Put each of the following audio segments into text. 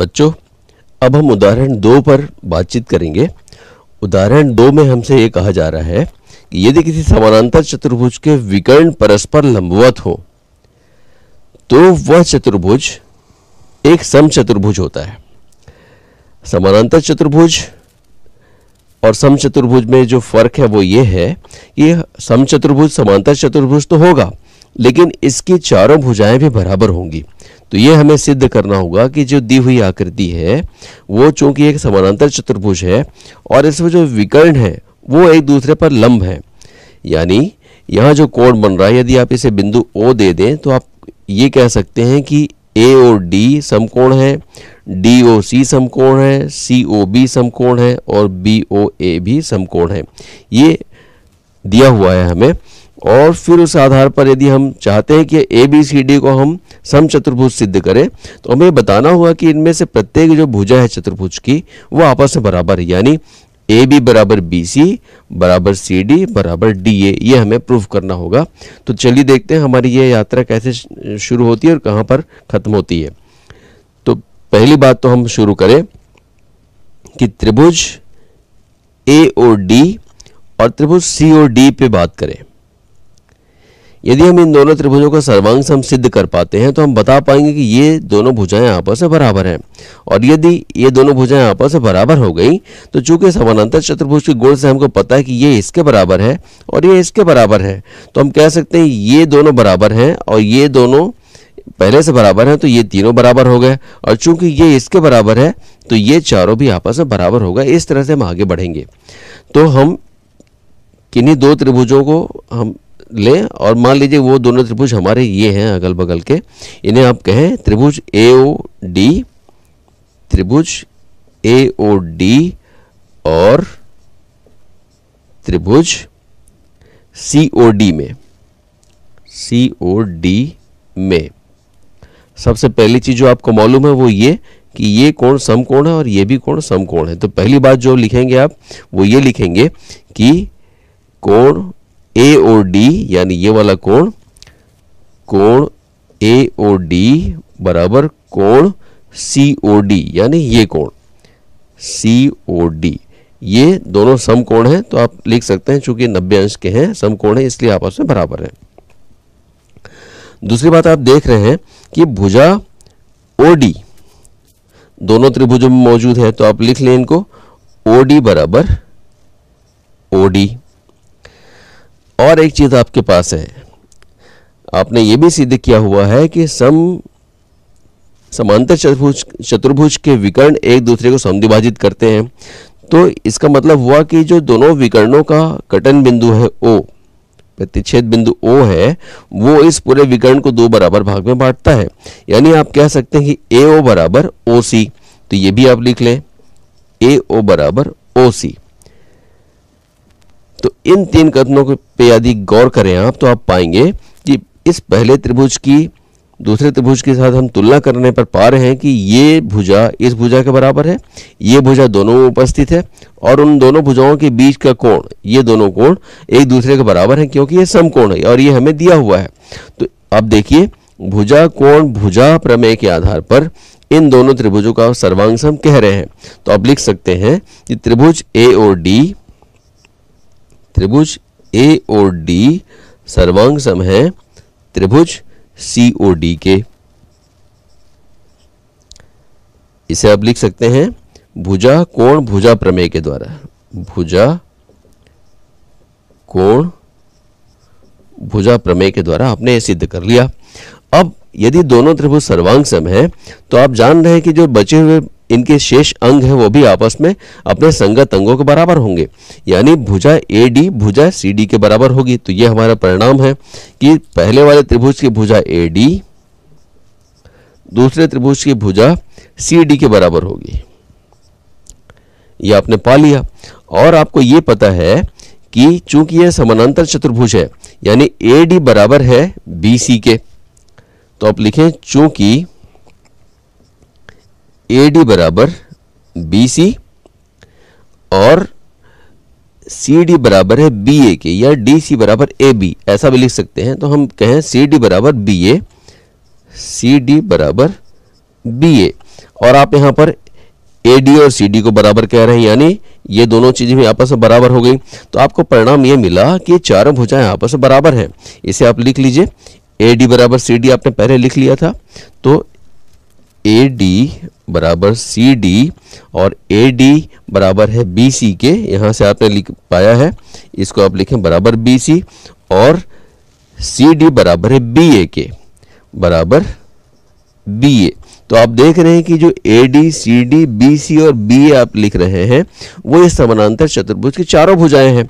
बच्चों अब हम उदाहरण दो पर बातचीत करेंगे उदाहरण दो में हमसे ये कहा जा रहा है कि यदि किसी समानांतर चतुर्भुज के विकर्ण परस्पर लंबवत हो तो वह चतुर्भुज एक सम चतुर्भुज होता है समानांतर चतुर्भुज और सम चतुर्भुज में जो फर्क है वो ये है कि सम चतुर्भुज समांतर चतुर्भुज तो होगा लेकिन इसकी चारों भुजाएं भी बराबर होंगी तो ये हमें सिद्ध करना होगा कि जो दी हुई आकृति है वो चूंकि एक समानांतर चतुर्भुज है और इसमें जो विकर्ण है वो एक दूसरे पर लंब है यानी यहाँ जो कोण बन रहा है यदि आप इसे बिंदु ओ दे दें तो आप ये कह सकते हैं कि ए ओ डी समकोण है डी ओ सी समकोण है सी ओ बी समकोण है और बी ओ ए भी समकोण है ये दिया हुआ है हमें और फिर उस आधार पर यदि हम चाहते हैं कि ए बी सी डी को हम सम चतुर्भुज सिद्ध करें तो हमें बताना होगा कि इनमें से प्रत्येक जो भुजा है चतुर्भुज की वो आपस में बराबर है यानी ए बी बराबर बी सी बराबर सी डी बराबर डी ए ये हमें प्रूव करना होगा तो चलिए देखते हैं हमारी ये यात्रा कैसे शुरू होती है और कहाँ पर ख़त्म होती है तो पहली बात तो हम शुरू करें कि त्रिभुज ए और डी और त्रिभुज सी ओ डी पे बात करें यदि हम इन दोनों त्रिभुजों का सर्वांग सम सिद्ध कर पाते हैं तो हम बता पाएंगे कि ये दोनों भुजाएं आपस में बराबर हैं और यदि ये दोनों भुजाएं आपस में बराबर हो गई तो चूंकि समानांतर चतुर्भुज के गुण से हमको पता है कि ये इसके बराबर है और ये इसके बराबर है तो हम कह सकते हैं ये दोनों बराबर हैं और ये दोनों पहले से बराबर हैं तो ये तीनों बराबर हो गए और चूंकि ये इसके बराबर है तो ये चारों भी आपस में बराबर होगा इस तरह से हम आगे बढ़ेंगे तो हम किन्हीं दो त्रिभुजों को हम लें और मान लीजिए वो दोनों त्रिभुज हमारे ये हैं अगल बगल के इन्हें आप कहें त्रिभुज ए ओ डी त्रिभुज ए ओ डी और त्रिभुज सी ओ डी में सी ओ डी में सबसे पहली चीज़ जो आपको मालूम है वो ये कि ये कोण समकोण है और ये भी कोण समकोण है तो पहली बात जो लिखेंगे आप वो ये लिखेंगे कि कोण ए और डी यानी ये वाला कोण कोण ए ओ डी बराबर कोण सी ओ डी यानी ये कोण सी ओ डी ये दोनों समकोण हैं तो आप लिख सकते हैं चूंकि नब्बे अंश के हैं समकोण है इसलिए आपस में बराबर हैं दूसरी बात आप देख रहे हैं कि भुजा ओ डी दोनों त्रिभुजों में मौजूद है तो आप लिख लें इनको ओ डी बराबर ओ डी और एक चीज़ आपके पास है आपने ये भी सिद्ध किया हुआ है कि सम समांतर चतुर्भुज चतुर्भुज के विकर्ण एक दूसरे को समिभाजित करते हैं तो इसका मतलब हुआ कि जो दोनों विकर्णों का कटन बिंदु है ओ प्रतिच्छेद बिंदु ओ है वो इस पूरे विकर्ण को दो बराबर भाग में बांटता है यानी आप कह सकते हैं कि ए ओ बराबर ओ सी तो ये भी आप लिख लें ए ओ बराबर ओ सी तो इन तीन कथनों पे यदि गौर करें आप तो आप पाएंगे कि इस पहले त्रिभुज की दूसरे त्रिभुज के साथ हम तुलना करने पर पा रहे हैं कि ये भुजा इस भुजा के बराबर है ये भुजा दोनों में उपस्थित है और उन दोनों भुजाओं के बीच का कोण ये दोनों कोण एक दूसरे के बराबर है क्योंकि ये समकोण है और ये हमें दिया हुआ है तो अब देखिए भुजा कोण भुजा प्रमेय के आधार पर इन दोनों त्रिभुजों का सर्वांश हम कह रहे हैं तो आप लिख सकते हैं कि त्रिभुज ए और डी त्रिभुज ए और डी सर्वांग सम है त्रिभुज सी ओ डी के इसे आप लिख सकते हैं भुजा कोण भुजा प्रमेय के द्वारा भुजा कोण भुजा प्रमेय के द्वारा आपने सिद्ध कर लिया अब यदि दोनों त्रिभुज सर्वांग सम है तो आप जान रहे हैं कि जो बचे हुए इनके शेष अंग हैं वो भी आपस में अपने संगत अंगों के बराबर होंगे यानी भुजा ए डी भुजा सी डी के बराबर होगी तो ये हमारा परिणाम है कि पहले वाले त्रिभुज की भुजा ए डी दूसरे त्रिभुज की भुजा सी डी के बराबर होगी ये आपने पा लिया और आपको ये पता है कि चूंकि यह समानांतर चतुर्भुज है यानी ए डी बराबर है बी सी के तो आप लिखें चूंकि ए डी बराबर बी सी और सी डी बराबर है बी ए के या डी सी बराबर ए बी ऐसा भी लिख सकते हैं तो हम कहें सी डी बराबर बी ए सी डी बराबर बी ए और आप यहां पर ए डी और सी डी को बराबर कह रहे हैं यानी ये दोनों चीज़ें भी आपस में बराबर हो गई तो आपको परिणाम ये मिला कि चारों भुजाएं आपस में बराबर हैं इसे आप लिख लीजिए ए डी बराबर सी डी आपने पहले लिख लिया था तो ए डी बराबर सी डी और ए डी बराबर है बी सी के यहाँ से आपने लिख पाया है इसको आप लिखें बराबर बी सी और सी डी बराबर है बी ए के बराबर बी ए तो आप देख रहे हैं कि जो A D C D B C और बी ए आप लिख रहे हैं वो ये समानांतर चतुर्भुज की चारों भुजाएं हैं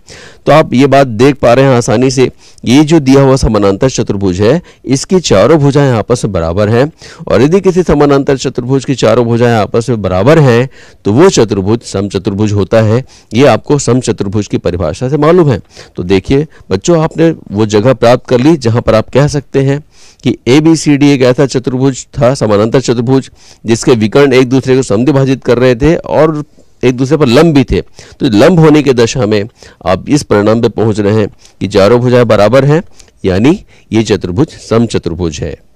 तो आप ये बात देख पा रहे हैं आसानी से ये जो दिया हुआ समानांतर चतुर्भुज है इसकी चारों भुजाएं आपस में बराबर हैं और यदि किसी समानांतर चतुर्भुज की चारों भुजाएं आपस में बराबर हैं तो वो चतुर्भुज समचतुर्भुज होता है ये आपको समचतुर्भुज की परिभाषा से मालूम है तो देखिए बच्चों आपने वो जगह प्राप्त कर ली जहाँ पर आप कह सकते हैं कि ए बी सी डी एक ऐसा चतुर्भुज था समानांतर चतुर्भुज जिसके विकर्ण एक दूसरे को समद्विभाजित कर रहे थे और एक दूसरे पर लंब भी थे तो लंब होने की दशा में आप इस परिणाम पे पहुंच रहे हैं कि चारों भुजाएं बराबर हैं यानी ये चतुर्भुज सम चतुर्भुज है